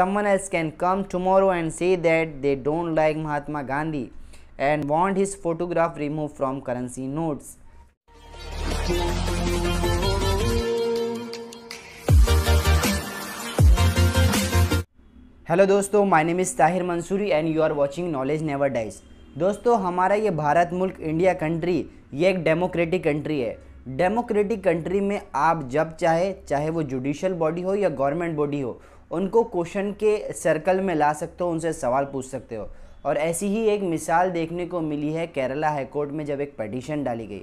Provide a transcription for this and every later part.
someone else can come tomorrow and say that they don't like Mahatma Gandhi and want his photograph removed from currency notes. Hello दोस्तों my name is Tahir Mansoori and you are watching knowledge never dies दोस्तों हमारा ये भारत मुल्क India country ये एक democratic country है democratic country में आप जब चाहे चाहे वो जुडिशल बॉडी हो या गवर्नमेंट बॉडी हो उनको क्वेश्चन के सर्कल में ला सकते हो उनसे सवाल पूछ सकते हो और ऐसी ही एक मिसाल देखने को मिली है केरला हाईकोर्ट में जब एक पटिशन डाली गई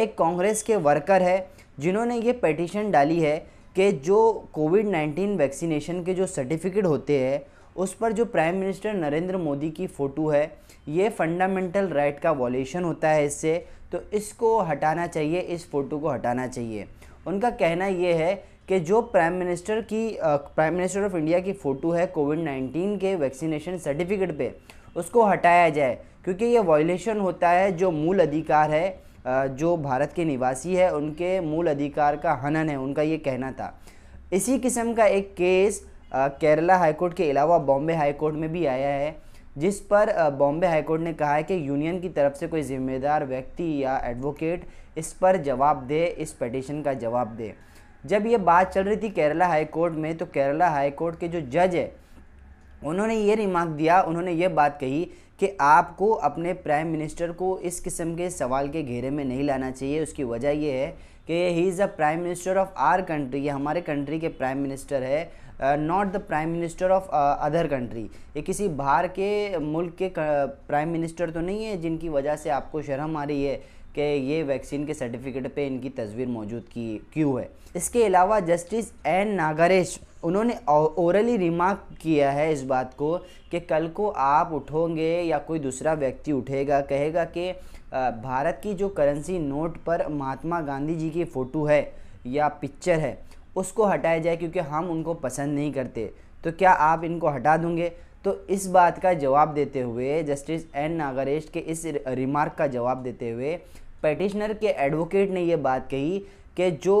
एक कांग्रेस के वर्कर है जिन्होंने ये पटिशन डाली है कि जो कोविड नाइन्टीन वैक्सीनेशन के जो सर्टिफिकेट होते हैं उस पर जो प्राइम मिनिस्टर नरेंद्र मोदी की फ़ोटो है ये फंडामेंटल राइट का वॉलेशन होता है इससे तो इसको हटाना चाहिए इस फ़ोटो को हटाना चाहिए उनका कहना ये है कि जो प्राइम मिनिस्टर की प्राइम मिनिस्टर ऑफ इंडिया की फ़ोटो है कोविड नाइन्टीन के वैक्सीनेशन सर्टिफिकेट पे उसको हटाया जाए क्योंकि ये वॉयेशन होता है जो मूल अधिकार है जो भारत के निवासी है उनके मूल अधिकार का हनन है उनका ये कहना था इसी किस्म का एक केस केरला हाईकोर्ट के अलावा बॉम्बे हाईकोर्ट में भी आया है जिस पर बॉम्बे हाईकोर्ट ने कहा है कि यूनियन की तरफ से कोई जिम्मेदार व्यक्ति या एडवोकेट इस पर जवाब दे इस पटिशन का जवाब दे जब ये बात चल रही थी केरला हाई कोर्ट में तो केरला हाई कोर्ट के जो जज है उन्होंने ये रिमार्क दिया उन्होंने ये बात कही कि आपको अपने प्राइम मिनिस्टर को इस किस्म के सवाल के घेरे में नहीं लाना चाहिए उसकी वजह यह है कि he is the prime minister of our country ये हमारे कंट्री के प्राइम मिनिस्टर है not the prime minister of other country ये किसी बाहर के मुल्क के प्राइम uh, मिनिस्टर तो नहीं है जिनकी वजह से आपको शर्म आ रही है कि ये वैक्सीन के सर्टिफिकेट पे इनकी तस्वीर मौजूद की क्यों है इसके अलावा जस्टिस एन नागरेश उन्होंने ओरली रिमार्क किया है इस बात को कि कल को आप उठोगे या कोई दूसरा व्यक्ति उठेगा कहेगा कि भारत की जो करेंसी नोट पर महात्मा गांधी जी की फ़ोटो है या पिक्चर है उसको हटाया जाए क्योंकि हम उनको पसंद नहीं करते तो क्या आप इनको हटा दूँगे तो इस बात का जवाब देते हुए जस्टिस एन नागरेश के इस रिमार्क का जवाब देते हुए पटिशनर के एडवोकेट ने ये बात कही कि जो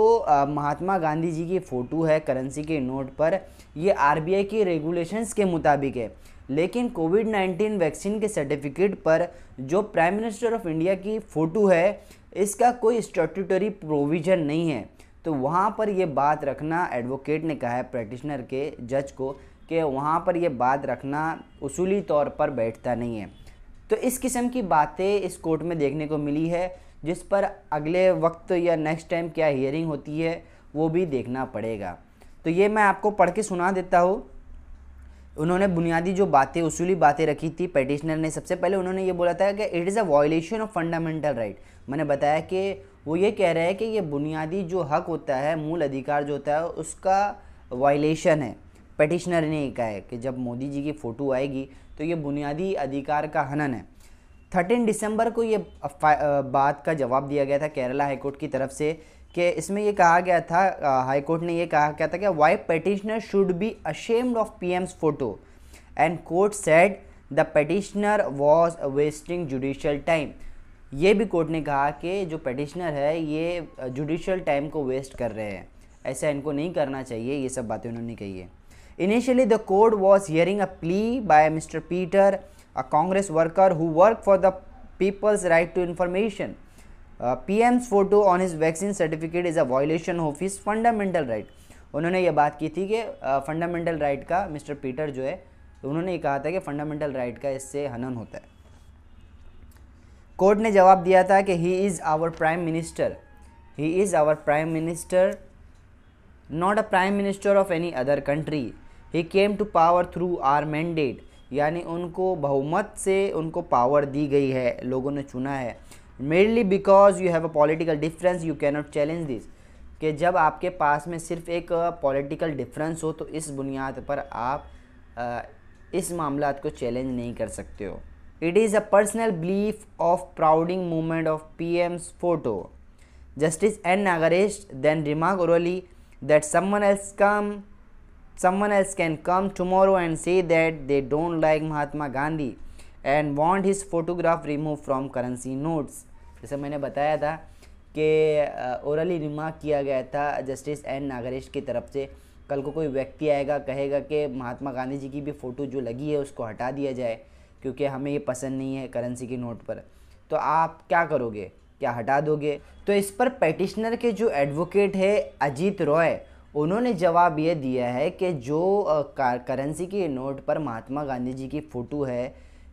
महात्मा गांधी जी की फ़ोटो है करेंसी के नोट पर ये आरबीआई की रेगुलेशंस के मुताबिक है लेकिन कोविड 19 वैक्सीन के सर्टिफिकेट पर जो प्राइम मिनिस्टर ऑफ इंडिया की फ़ोटो है इसका कोई स्टेटूटरी प्रोविज़न नहीं है तो वहाँ पर यह बात रखना एडवोकेट ने कहा है प्रैक्टिशनर के जज को कि वहाँ पर यह बात रखना उसूली तौर पर बैठता नहीं है तो इस किस्म की बातें इस कोर्ट में देखने को मिली है जिस पर अगले वक्त या नेक्स्ट टाइम क्या हियरिंग होती है वो भी देखना पड़ेगा तो ये मैं आपको पढ़ के सुना देता हूँ उन्होंने बुनियादी जो बातें उसूली बातें रखी थी पटिशनर ने सबसे पहले उन्होंने ये बोला था कि it is a violation of fundamental right मैंने बताया कि वो ये कह रहे हैं कि ये बुनियादी जो हक होता है मूल अधिकार जो होता है उसका वायलेशन है पटिशनर ने कहा है कि जब मोदी जी की फ़ोटो आएगी तो ये बुनियादी अधिकार का हनन है थर्टीन दिसंबर को ये बात का जवाब दिया गया था केरला हाईकोर्ट की तरफ से कि इसमें ये कहा गया था हाईकोर्ट ने ये कहा गया था कि why petitioner should be ashamed of P M's photo and court said the petitioner was wasting judicial time ये भी कोर्ट ने कहा कि जो पटिशनर है ये जुडिशल टाइम को वेस्ट कर रहे हैं ऐसा इनको नहीं करना चाहिए ये सब बातें उन्होंने कही है initially the court was hearing a plea by mister Peter a Congress worker who worked for the people's right to information. Uh, PM's photo on his vaccine certificate is a violation of his fundamental right. उन्होंने ये बात की थी कि fundamental uh, right right का mister Peter जो है उन्होंने ये कहा था कि फंडामेंटल राइट right का इससे हनन होता है कोर्ट ने जवाब दिया था कि he is our prime minister he is our prime minister not a prime minister of any other country he came to power through our mandate यानी उनको बहुमत से उनको पावर दी गई है लोगों ने चुना है mainly because you have a political difference you can not challenge this कि जब आपके पास में सिर्फ एक पॉलिटिकल डिफरेंस हो तो इस बुनियाद पर आप इस मामला को चैलेंज नहीं कर सकते हो it is a personal belief of providing movement of P M's photo justice N Nagaresh then remark orally that someone else come someone else can come tomorrow and say that they don't like Mahatma Gandhi and want his photograph removed from currency notes. जैसे मैंने बताया था कि orally remark किया गया था justice N नागरेश की तरफ से कल को कोई व्यक्ति आएगा कहेगा कि महात्मा गांधी जी की भी फ़ोटो जो लगी है उसको हटा दिया जाए क्योंकि हमें ये पसंद नहीं है करेंसी के नोट पर तो आप क्या करोगे क्या हटा दोगे तो इस पर पेटिशनर के जो एडवोकेट है अजीत रॉय उन्होंने जवाब ये दिया है कि जो करेंसी की नोट पर महात्मा गांधी जी की फ़ोटो है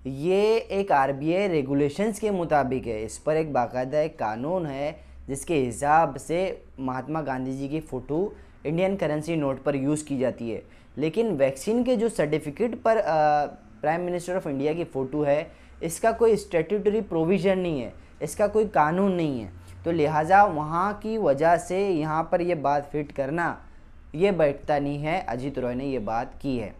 ये एक आर बी आई रेगुलेशंस के मुताबिक है इस पर एक बाकायदा एक कानून है जिसके हिसाब से महात्मा गांधी जी की फ़ोटो इंडियन करेंसी नोट पर यूज़ की जाती है लेकिन वैक्सीन के जो सर्टिफिकेट पर प्राइम मिनिस्टर ऑफ इंडिया की फ़ोटो है इसका कोई स्टेटूटरी प्रोविज़न नहीं है इसका कोई कानून नहीं है तो लिहाजा वहाँ की वजह से यहाँ पर यह बात फिट करना ये बैठता नहीं है अजीत रॉय ने ये बात की है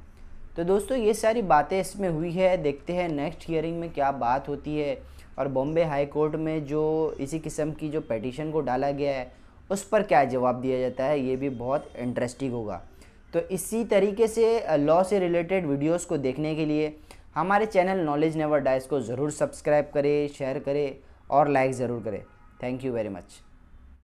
तो दोस्तों ये सारी बातें इसमें हुई है देखते हैं नेक्स्ट हियरिंग में क्या बात होती है और बॉम्बे हाई कोर्ट में जो इसी किस्म की जो पटिशन को डाला गया है उस पर क्या जवाब दिया जाता है ये भी बहुत इंटरेस्टिंग होगा तो इसी तरीके से लॉ से रिलेटेड वीडियोस को देखने के लिए हमारे चैनल नॉलेज नेवर डाइस को ज़रूर सब्सक्राइब करें शेयर करें और लाइक ज़रूर करें थैंक यू वेरी मच